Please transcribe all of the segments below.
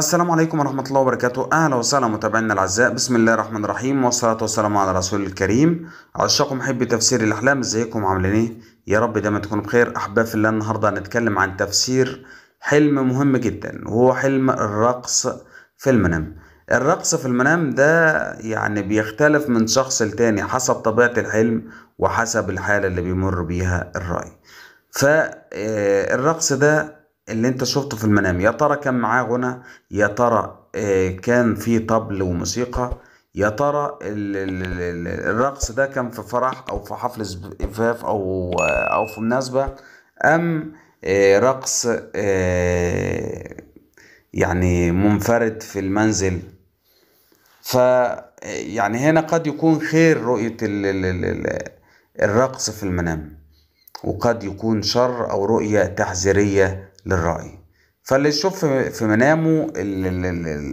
السلام عليكم ورحمة الله وبركاته أهلا وسهلا متابعينا الأعزاء بسم الله الرحمن الرحيم والصلاة والسلام على رسول الكريم عشاق محبي تفسير الأحلام ازيكم عاملين ايه يا رب دايما تكونوا بخير أحباب في الله النهاردة هنتكلم عن تفسير حلم مهم جدا وهو حلم الرقص في المنام الرقص في المنام ده يعني بيختلف من شخص لتاني حسب طبيعة الحلم وحسب الحالة اللي بيمر بيها الرأي فالرقص آه، ده اللي انت شفته في المنام يا ترى كان معاه غنى يا ترى آه، كان في طبل وموسيقى يا ترى الرقص ده كان في فرح او في حفل زفاف او آه، او في مناسبه ام آه، رقص يعني منفرد في المنزل ف يعني هنا قد يكون خير رؤية الرقص في المنام وقد يكون شر أو رؤية تحذيرية للرأي فاللي يشوف في منامه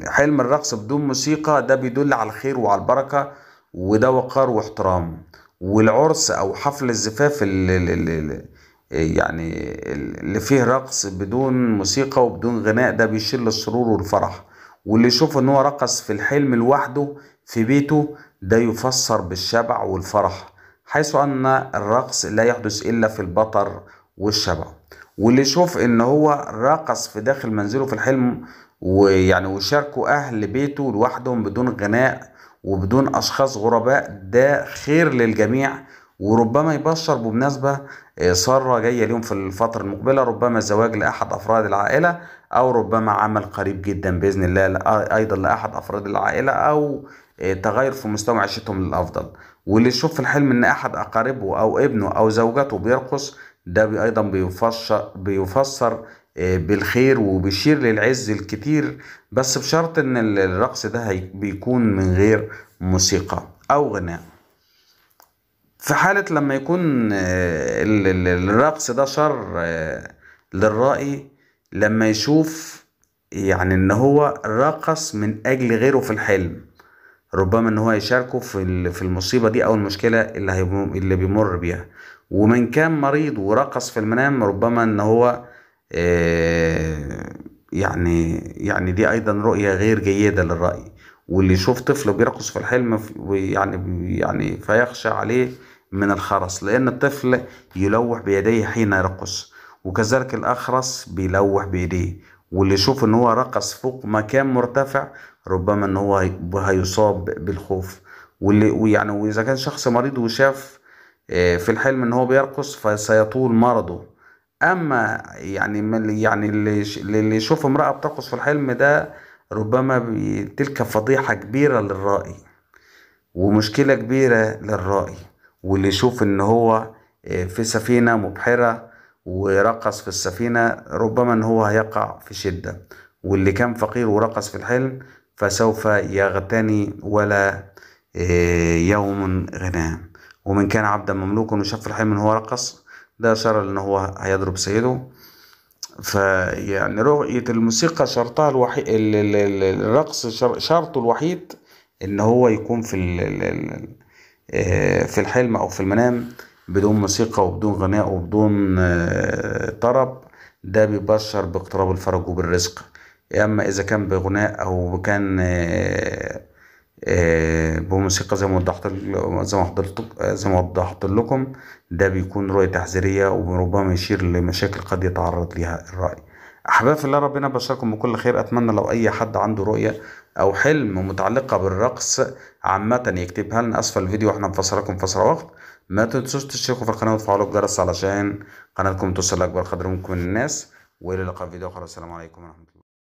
حلم الرقص بدون موسيقى ده بيدل على الخير وعلى البركة وده وقار واحترام والعرس أو حفل الزفاف اللي, اللي يعني اللي فيه رقص بدون موسيقى وبدون غناء ده بيشيل السرور والفرح واللي يشوف ان هو رقص في الحلم لوحده في بيته ده يفسر بالشبع والفرح حيث ان الرقص لا يحدث الا في البطر والشبع واللي يشوف ان هو رقص في داخل منزله في الحلم ويعني وشاركه اهل بيته لوحدهم بدون غناء وبدون اشخاص غرباء ده خير للجميع وربما يبشر بمناسبة سارة جاية اليوم في الفترة المقبلة ربما زواج لأحد أفراد العائلة أو ربما عمل قريب جدا بإذن الله أيضا لأحد أفراد العائلة أو آه، تغير في مستوى معيشتهم للأفضل واللي يشوف في الحلم إن أحد أقاربه أو ابنه أو زوجته بيرقص ده ايضا بيفسر بيفسر آه، بالخير وبيشير للعز الكتير بس بشرط ان الرقص ده بيكون من غير موسيقى او غناء في حالة لما يكون آه، الرقص ده شر آه، للرائي لما يشوف يعني ان هو رقص من اجل غيره في الحلم ربما ان هو يشاركه في في المصيبه دي او المشكله اللي اللي بيمر بيها ومن كان مريض ورقص في المنام ربما ان هو آه، يعني يعني دي ايضا رؤيه غير جيده للراي واللي يشوف طفل بيرقص في الحلم يعني يعني فيخشى عليه من الخرس لأن الطفل يلوح بيديه حين يرقص وكذلك الأخرس بيلوح بيديه واللي يشوف ان هو رقص فوق مكان مرتفع ربما ان هو هيصاب بالخوف واللي ويعني واذا كان شخص مريض وشاف آه، في الحلم ان هو بيرقص فسيطول مرضه اما يعني يعني اللي يشوف امراه بترقص في الحلم ده ربما تلك فضيحه كبيره للرائي ومشكله كبيره للرائي واللي يشوف ان هو آه، في سفينه مبحره ورقص في السفينة ربما أن هو هيقع في شدة واللي كان فقير ورقص في الحلم فسوف يغتني ولا آه، يوم غناه ومن كان عبدا مملوكا وشاف في الحلم ان هو رقص ده اشار ان هو هيضرب سيده فيعني رؤية الموسيقى شرطها الوحيد الرقص شرطه الوحيد ان هو يكون في آه، في الحلم او في المنام بدون موسيقى وبدون غناء وبدون آه، طرب ده بيبشر باقتراب الفرج وبالرزق اما اذا كان بغناء او كان آه، آه، بموسيقى زي ما وضحت زي ما زي ما وضحت لكم ده بيكون رؤية تحذيرية وربما يشير لمشاكل قد يتعرض لها الرأي احباب في الله ربنا بشركم بكل خير اتمنى لو اي حد عنده رؤيه او حلم متعلقه بالرقص عامه يكتبها لنا اسفل الفيديو واحنا نفسركم فسر وقت ما تنسوش تشتركوا في القناه وتفعلوا الجرس علشان قناتكم توصل لاكبر قدر ممكن من الناس والى لقاء فيديو اخر السلام عليكم ورحمه الله